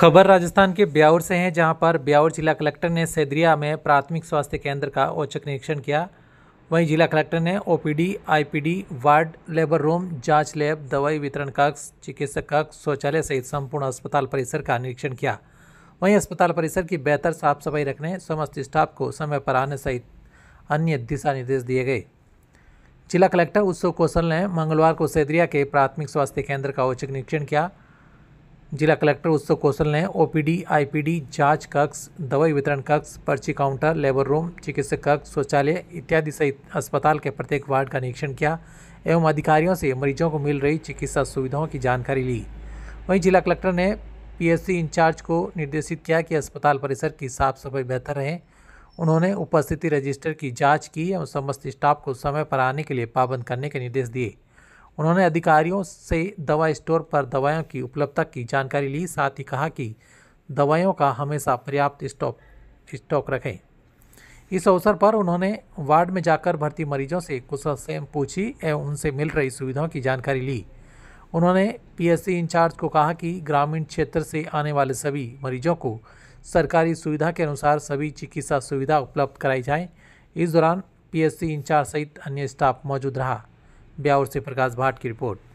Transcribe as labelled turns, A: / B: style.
A: खबर राजस्थान के ब्यावर से है जहां पर ब्यावर जिला कलेक्टर ने सैदरिया में प्राथमिक स्वास्थ्य केंद्र का औचक निरीक्षण किया वहीं जिला कलेक्टर ने OPD, IPD, ward labour room जांच लैब दवाई वितरण कक्ष चिकित्सक कक्ष शौचालय सहित संपूर्ण अस्पताल परिसर का निरीक्षण किया वहीं अस्पताल परिसर की बेहतर साफ सफाई रखने समस्त स्टाफ को समय पर आने सहित अन्य दिशा निर्देश दिए गए जिला कलेक्टर उत्सव कौशल ने मंगलवार को सैदरिया के प्राथमिक स्वास्थ्य केंद्र का औचक निरीक्षण किया जिला कलेक्टर उत्सव कौशल ने ओपीडी आईपीडी जांच कक्ष दवाई वितरण कक्ष पर्ची काउंटर लेबर रूम चिकित्सक कक्ष शौचालय इत्यादि सहित अस्पताल के प्रत्येक वार्ड का निरीक्षण किया एवं अधिकारियों से मरीजों को मिल रही चिकित्सा सुविधाओं की जानकारी ली वहीं जिला कलेक्टर ने पीएससी इंचार्ज को निर्देशित किया कि अस्पताल परिसर की साफ सफाई बेहतर रहे उन्होंने उपस्थिति रजिस्टर की जाँच की एवं समस्त स्टाफ को समय पर आने के लिए पाबंद करने के निर्देश दिए उन्होंने अधिकारियों से दवा स्टोर पर दवाइयों की उपलब्धता की जानकारी ली साथ ही कहा कि दवाइयों का हमेशा पर्याप्त स्टॉक स्टॉक रखें इस अवसर पर उन्होंने वार्ड में जाकर भर्ती मरीजों से कुशल स्वयं पूछी एवं उनसे मिल रही सुविधाओं की जानकारी ली उन्होंने पीएससी इंचार्ज को कहा कि ग्रामीण क्षेत्र से आने वाले सभी मरीजों को सरकारी सुविधा के अनुसार सभी चिकित्सा सुविधा उपलब्ध कराई जाए इस दौरान पीएससी इंचार्ज सहित अन्य स्टाफ मौजूद रहा ब्यावर से प्रकाश भाट की रिपोर्ट